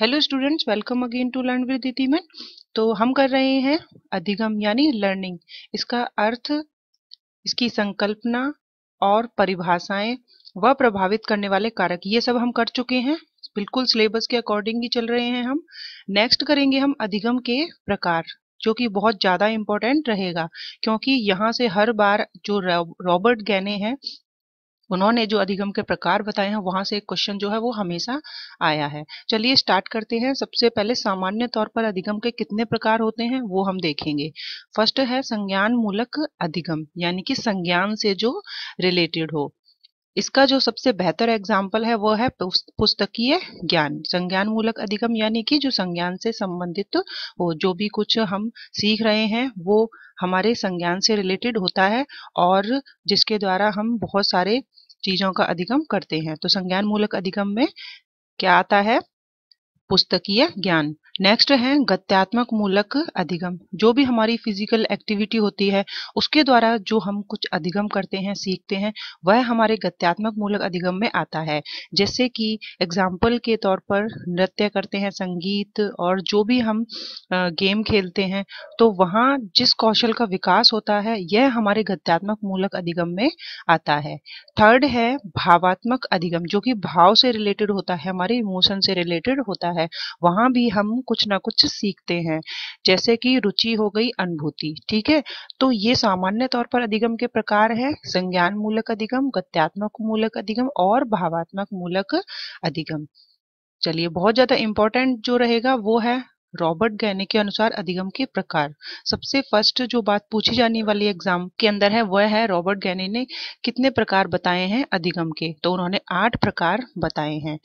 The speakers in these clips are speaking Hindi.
hello students welcome again to learn with इतिमन तो हम कर रहे हैं अधिगम यानी लर्निंग इसका अर्थ इसकी संकल्पना और परिभाषाएं व प्रभावित करने वाले कारक ये सब हम कर चुके हैं बिल्कुल सिलेबस के अकॉर्डिंग ही चल रहे हैं हम नेक्स्ट करेंगे हम अधिगम के प्रकार जो कि बहुत ज़्यादा इम्पोर्टेंट रहेगा क्योंकि यहाँ से हर बार जो रॉबर्ट गैने हैं उन्होंने जो अधिगम के प्रकार बताए हैं वहां से एक क्वेश्चन जो है वो हमेशा आया है चलिए स्टार्ट करते हैं सबसे पहले सामान्य तौर पर अधिगम के कितने प्रकार होते हैं वो हम देखेंगे फर्स्ट है संज्ञान मूलक अधिगम यानी कि संज्ञान से जो रिलेटेड हो इसका जो सबसे बेहतर एग्जाम्पल है वो है पुस्तकीय ज्ञान संज्ञान मूलक अधिगम यानी कि जो संज्ञान से संबंधित हो जो भी कुछ हम सीख रहे हैं वो हमारे संज्ञान से रिलेटेड होता है और जिसके द्वारा हम बहुत सारे चीजों का अधिगम करते हैं तो संज्ञान मूलक अधिगम में क्या आता है पुस्तकीय ज्ञान नेक्स्ट है गत्यात्मक मूलक अधिगम जो भी हमारी फिजिकल एक्टिविटी होती है उसके द्वारा जो हम कुछ अधिगम करते हैं सीखते हैं वह हमारे गत्यात्मक मूलक अधिगम में आता है जैसे कि एग्जाम्पल के तौर पर नृत्य करते हैं संगीत और जो भी हम गेम खेलते हैं तो वहाँ जिस कौशल का विकास होता है यह हमारे गत्यात्मक मूलक अधिगम में आता है थर्ड है भावात्मक अधिगम जो कि भाव से रिलेटेड होता है हमारे इमोशन से रिलेटेड होता है है वहाँ भी हम कुछ ना कुछ सीखते हैं जैसे कि रुचि हो गई अनुभूति ठीक है तो ये सामान्य तौर पर अधिगम के प्रकार है संज्ञान मूलक अधिगम गत्यात्मक मूलक अधिगम और भावात्मक मूलक अधिगम चलिए बहुत ज्यादा इंपॉर्टेंट जो रहेगा वो है रॉबर्ट गैने के अनुसार अधिगम के प्रकार सबसे फर्स्ट जो बात पूछी जाने वाली एग्जाम के अंदर है वह है रॉबर्ट गैने ने कितने प्रकार बताए हैं अधिगम के तो उन्होंने आठ प्रकार बताए हैं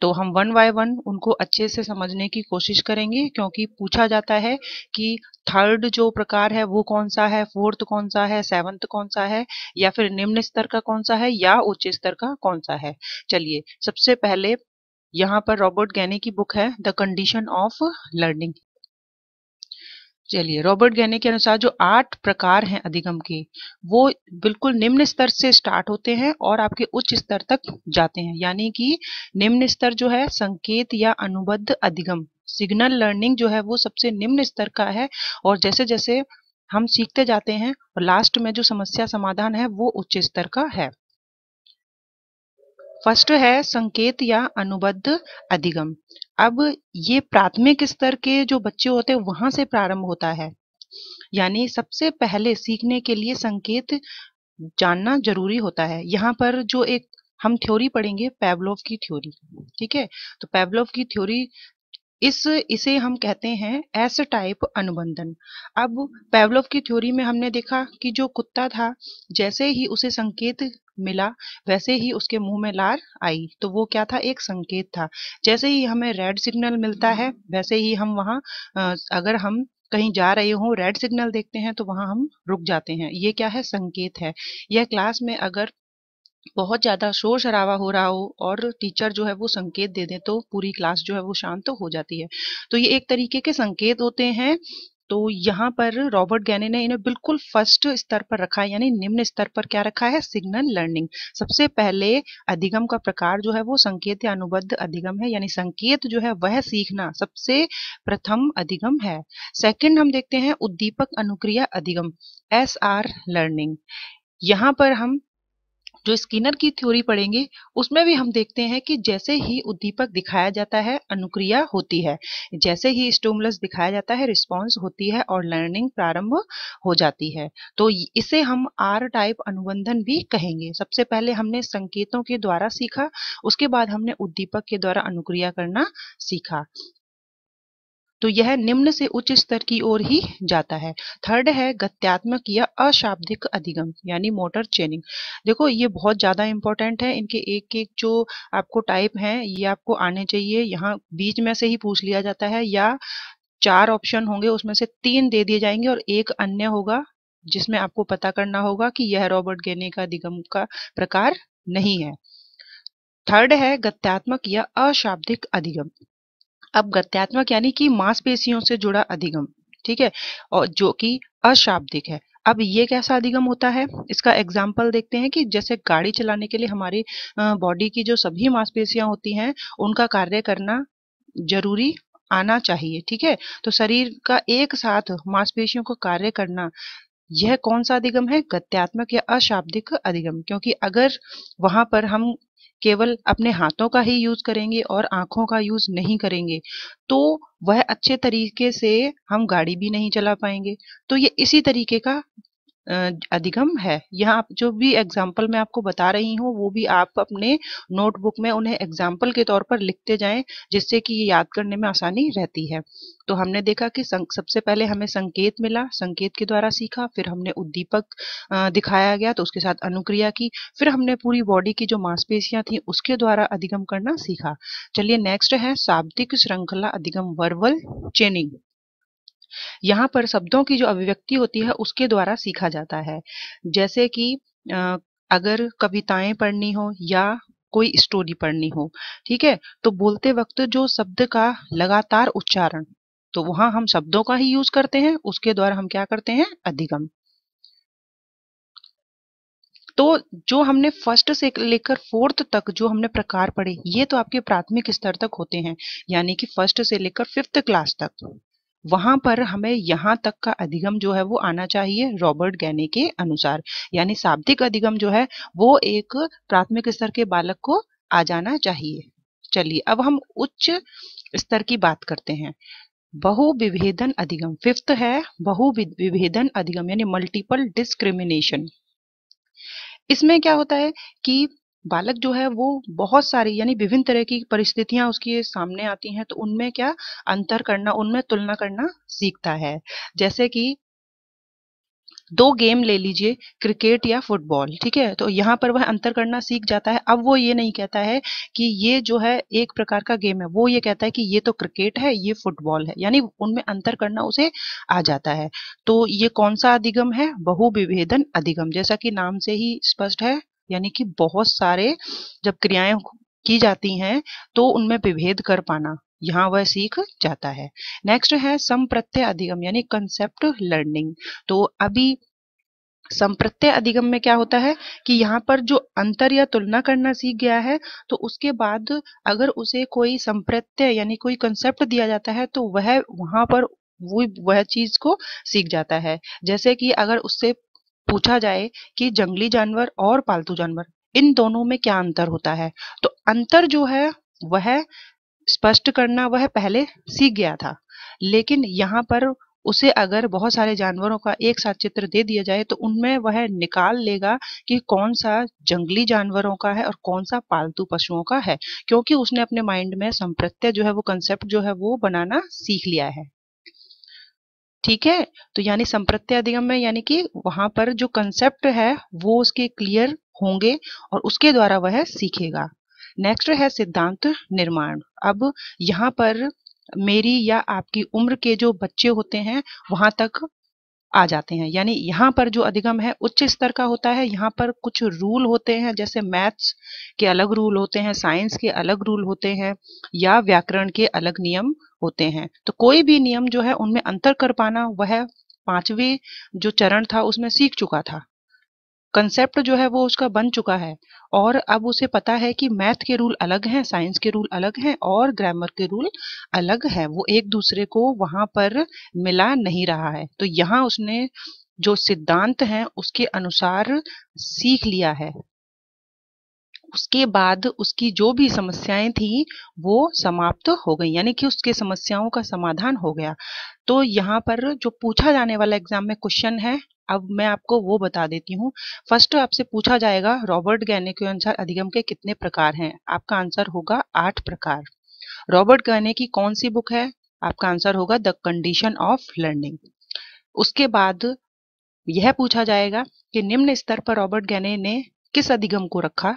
तो हम वन बाय वन उनको अच्छे से समझने की कोशिश करेंगे क्योंकि पूछा जाता है कि थर्ड जो प्रकार है वो कौन सा है फोर्थ कौन सा है सेवन्थ कौन सा है या फिर निम्न स्तर का कौन सा है या उच्च स्तर का कौन सा है चलिए सबसे पहले यहाँ पर रॉबर्ट गैने की बुक है द कंडीशन ऑफ लर्निंग चलिए रॉबर्ट गहने के अनुसार जो आठ प्रकार हैं अधिगम के वो बिल्कुल निम्न स्तर से स्टार्ट होते हैं और आपके उच्च स्तर तक जाते हैं यानी कि निम्न स्तर जो है संकेत या अनुबद्ध अधिगम सिग्नल लर्निंग जो है वो सबसे निम्न स्तर का है और जैसे जैसे हम सीखते जाते हैं और लास्ट में जो समस्या समाधान है वो उच्च स्तर का है फर्स्ट है संकेत या अनुबद्ध अधिगम अब ये प्राथमिक स्तर के जो बच्चे होते हैं वहां से प्रारंभ होता है यानी सबसे पहले सीखने के लिए संकेत जानना जरूरी होता है यहाँ पर जो एक हम थ्योरी पढ़ेंगे पेवलोव की थ्योरी ठीक है तो पेवलोव की थ्योरी इस इसे हम कहते हैं एस टाइप अनुबंधन अब पेवलोव की थ्योरी में हमने देखा कि जो कुत्ता था जैसे ही उसे संकेत मिला वैसे ही उसके मुंह में लार आई तो वो क्या था एक संकेत था जैसे ही हमें रेड सिग्नल मिलता है वैसे ही हम वहाँ अगर हम कहीं जा रहे हों रेड सिग्नल देखते हैं तो वहां हम रुक जाते हैं ये क्या है संकेत है यह क्लास में अगर बहुत ज़्यादा शोर शराबा हो रहा हो और टीचर जो है वो संकेत दे दें तो पूरी क्लास जो है वो शांत तो हो जाती है तो ये एक तरीके के संकेत होते हैं तो यहाँ पर रॉबर्ट गैने ने इन्हें बिल्कुल फर्स्ट स्तर पर रखा है यानी निम्न स्तर पर क्या रखा है सिग्नल लर्निंग सबसे पहले अधिगम का प्रकार जो है वो संकेत या अनुबद्ध अधिगम है यानी संकेत जो है वह सीखना सबसे प्रथम अधिगम है सेकंड हम देखते हैं उद्दीपक अनुक्रिया अधिगम एस आर लर्निंग यहाँ पर हम जो स्किनर की थ्योरी पढ़ेंगे उसमें भी हम देखते हैं कि जैसे ही उद्दीपक दिखाया जाता है अनुक्रिया होती है जैसे ही स्टोमलस दिखाया जाता है रिस्पॉन्स होती है और लर्निंग प्रारंभ हो जाती है तो इसे हम आर टाइप अनुबंधन भी कहेंगे सबसे पहले हमने संकेतों के द्वारा सीखा उसके बाद हमने उद्दीपक के द्वारा अनुक्रिया करना सीखा तो यह निम्न से उच्च स्तर की ओर ही जाता है थर्ड है गत्यात्मक या अशाब्दिक अधिगम यानी मोटर चेनिंग देखो ये बहुत ज़्यादा इंपॉर्टेंट है इनके एक एक जो आपको टाइप है ये आपको आने चाहिए यहाँ बीच में से ही पूछ लिया जाता है या चार ऑप्शन होंगे उसमें से तीन दे दिए जाएंगे और एक अन्य होगा जिसमें आपको पता करना होगा कि यह रॉबर्ट गेने का अधिगम का प्रकार नहीं है थर्ड है गत्यात्मक या अशाब्दिक अधिगम अब गत्यात्मक यानी कि मांसपेशियों से जुड़ा अधिगम ठीक है और जो कि अशाब्दिक है अब ये कैसा अधिगम होता है इसका एग्जाम्पल देखते हैं कि जैसे गाड़ी चलाने के लिए हमारी बॉडी की जो सभी मांसपेशियां होती हैं उनका कार्य करना जरूरी आना चाहिए ठीक है तो शरीर का एक साथ मांसपेशियों को कार्य करना यह कौन सा अधिगम है गत्यात्मक या अशाब्दिक अधिगम क्योंकि अगर वहां पर हम केवल अपने हाथों का ही यूज करेंगे और आंखों का यूज नहीं करेंगे तो वह अच्छे तरीके से हम गाड़ी भी नहीं चला पाएंगे तो ये इसी तरीके का अधिगम है यहाँ जो भी एग्जाम्पल मैं आपको बता रही हूँ वो भी आप अपने नोटबुक में उन्हें एग्जाम्पल के तौर पर लिखते जाएं जिससे कि ये याद करने में आसानी रहती है तो हमने देखा कि सबसे पहले हमें संकेत मिला संकेत के द्वारा सीखा फिर हमने उद्दीपक दिखाया गया तो उसके साथ अनुक्रिया की फिर हमने पूरी बॉडी की जो मांसपेशियां थी उसके द्वारा अधिगम करना सीखा चलिए नेक्स्ट है शाब्दिक श्रृंखला अधिगम वर्वल चेनिंग यहाँ पर शब्दों की जो अभिव्यक्ति होती है उसके द्वारा सीखा जाता है जैसे कि अगर कविताएं पढ़नी हो या कोई स्टोरी पढ़नी हो ठीक है तो बोलते वक्त जो शब्द का लगातार उच्चारण तो वहां हम शब्दों का ही यूज करते हैं उसके द्वारा हम क्या करते हैं अधिगम तो जो हमने फर्स्ट से लेकर फोर्थ तक जो हमने प्रकार पढ़े ये तो आपके प्राथमिक स्तर तक होते हैं यानी कि फर्स्ट से लेकर फिफ्थ क्लास तक वहां पर हमें यहां तक का अधिगम जो है वो आना चाहिए रॉबर्ट गैने के अनुसार यानी शाब्दिक अधिगम जो है वो एक प्राथमिक स्तर के बालक को आ जाना चाहिए चलिए अब हम उच्च स्तर की बात करते हैं बहु विभेदन अधिगम फिफ्थ है बहु विभेदन अधिगम यानी मल्टीपल डिस्क्रिमिनेशन इसमें क्या होता है कि बालक जो है वो बहुत सारी यानी विभिन्न तरह की परिस्थितियां उसके सामने आती हैं तो उनमें क्या अंतर करना उनमें तुलना करना सीखता है जैसे कि दो गेम ले लीजिए क्रिकेट या फुटबॉल ठीक है तो यहाँ पर वह अंतर करना सीख जाता है अब वो ये नहीं कहता है कि ये जो है एक प्रकार का गेम है वो ये कहता है कि ये तो क्रिकेट है ये फुटबॉल है यानी उनमें अंतर करना उसे आ जाता है तो ये कौन सा अधिगम है बहुविभेदन अधिगम जैसा कि नाम से ही स्पष्ट है यानी कि बहुत सारे जब क्रियाएं की जाती हैं तो उनमें विभेद कर पाना यहाँ वह सीख जाता है नेक्स्ट है संप्रत्यय अधिगम यानी कंसेप्ट लर्निंग तो अभी संप्रत्यय अधिगम में क्या होता है कि यहाँ पर जो अंतर या तुलना करना सीख गया है तो उसके बाद अगर उसे कोई संप्रत्यय यानी कोई कंसेप्ट दिया जाता है तो वह वहां पर वो वह चीज को सीख जाता है जैसे कि अगर उससे पूछा जाए कि जंगली जानवर और पालतू जानवर इन दोनों में क्या अंतर होता है तो अंतर जो है वह स्पष्ट करना वह पहले सीख गया था लेकिन यहाँ पर उसे अगर बहुत सारे जानवरों का एक साथ चित्र दे दिया जाए तो उनमें वह निकाल लेगा कि कौन सा जंगली जानवरों का है और कौन सा पालतू पशुओं का है क्योंकि उसने अपने माइंड में संप्रत्य जो है वो कंसेप्ट जो है वो बनाना सीख लिया है ठीक है तो यानी संप्रत्य अधिगम में यानी कि वहां पर जो कंसेप्ट है वो उसके क्लियर होंगे और उसके द्वारा वह सीखेगा नेक्स्ट है सिद्धांत निर्माण अब यहाँ पर मेरी या आपकी उम्र के जो बच्चे होते हैं वहां तक आ जाते हैं यानी यहाँ पर जो अधिगम है उच्च स्तर का होता है यहाँ पर कुछ रूल होते हैं जैसे मैथ्स के अलग रूल होते हैं साइंस के अलग रूल होते हैं या व्याकरण के अलग नियम होते हैं तो कोई भी नियम जो है उनमें अंतर कर पाना वह पांचवें जो चरण था उसमें सीख चुका था कंसेप्ट जो है वो उसका बन चुका है और अब उसे पता है कि मैथ के रूल अलग हैं साइंस के रूल अलग हैं और ग्रामर के रूल अलग हैं वो एक दूसरे को वहां पर मिला नहीं रहा है तो यहाँ उसने जो सिद्धांत है उसके अनुसार सीख लिया है उसके बाद उसकी जो भी समस्याएं थी वो समाप्त हो गई यानी कि उसके समस्याओं का समाधान हो गया तो यहाँ पर जो पूछा जाने वाला एग्जाम में क्वेश्चन है अब मैं आपको वो बता देती हूँ फर्स्ट आपसे पूछा जाएगा रॉबर्ट गहने के अनुसार अधिगम के कितने प्रकार हैं आपका आंसर होगा आठ प्रकार रॉबर्ट गहने की कौन सी बुक है आपका आंसर होगा द कंडीशन ऑफ लर्निंग उसके बाद यह पूछा जाएगा कि निम्न स्तर पर रॉबर्ट गैने ने किस अधिगम को रखा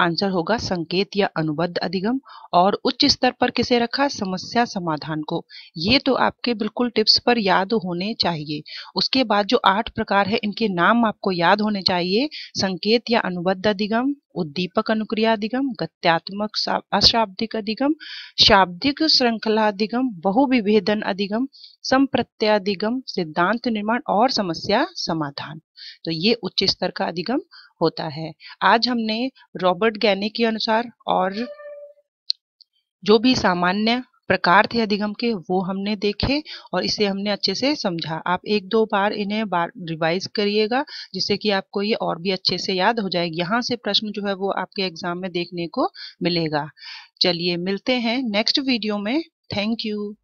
आंसर होगा संकेत या अनुबद्ध अधिगम और उच्च स्तर पर किसे रखा समस्या समाधान को ये तो आपके बिल्कुल टिप्स पर याद होने चाहिए उसके बाद जो आठ प्रकार है इनके नाम आपको याद होने चाहिए संकेत या अनुबद्ध अधिगम उद्दीपक अनुक्रियाधिगम गत्यात्मक अशाब्दिक अधिगम शाब्दिक श्रृंखला अधिगम बहुविभेदन अधिगम संप्रत्यधिगम सिद्धांत निर्माण और समस्या समाधान तो ये उच्च स्तर का अधिगम होता है आज हमने रॉबर्ट गैने के अनुसार और जो भी सामान्य प्रकार थे अधिगम के वो हमने देखे और इसे हमने अच्छे से समझा आप एक दो बार इन्हें बार रिवाइज करिएगा जिससे कि आपको ये और भी अच्छे से याद हो जाएगी यहाँ से प्रश्न जो है वो आपके एग्जाम में देखने को मिलेगा चलिए मिलते हैं नेक्स्ट वीडियो में थैंक यू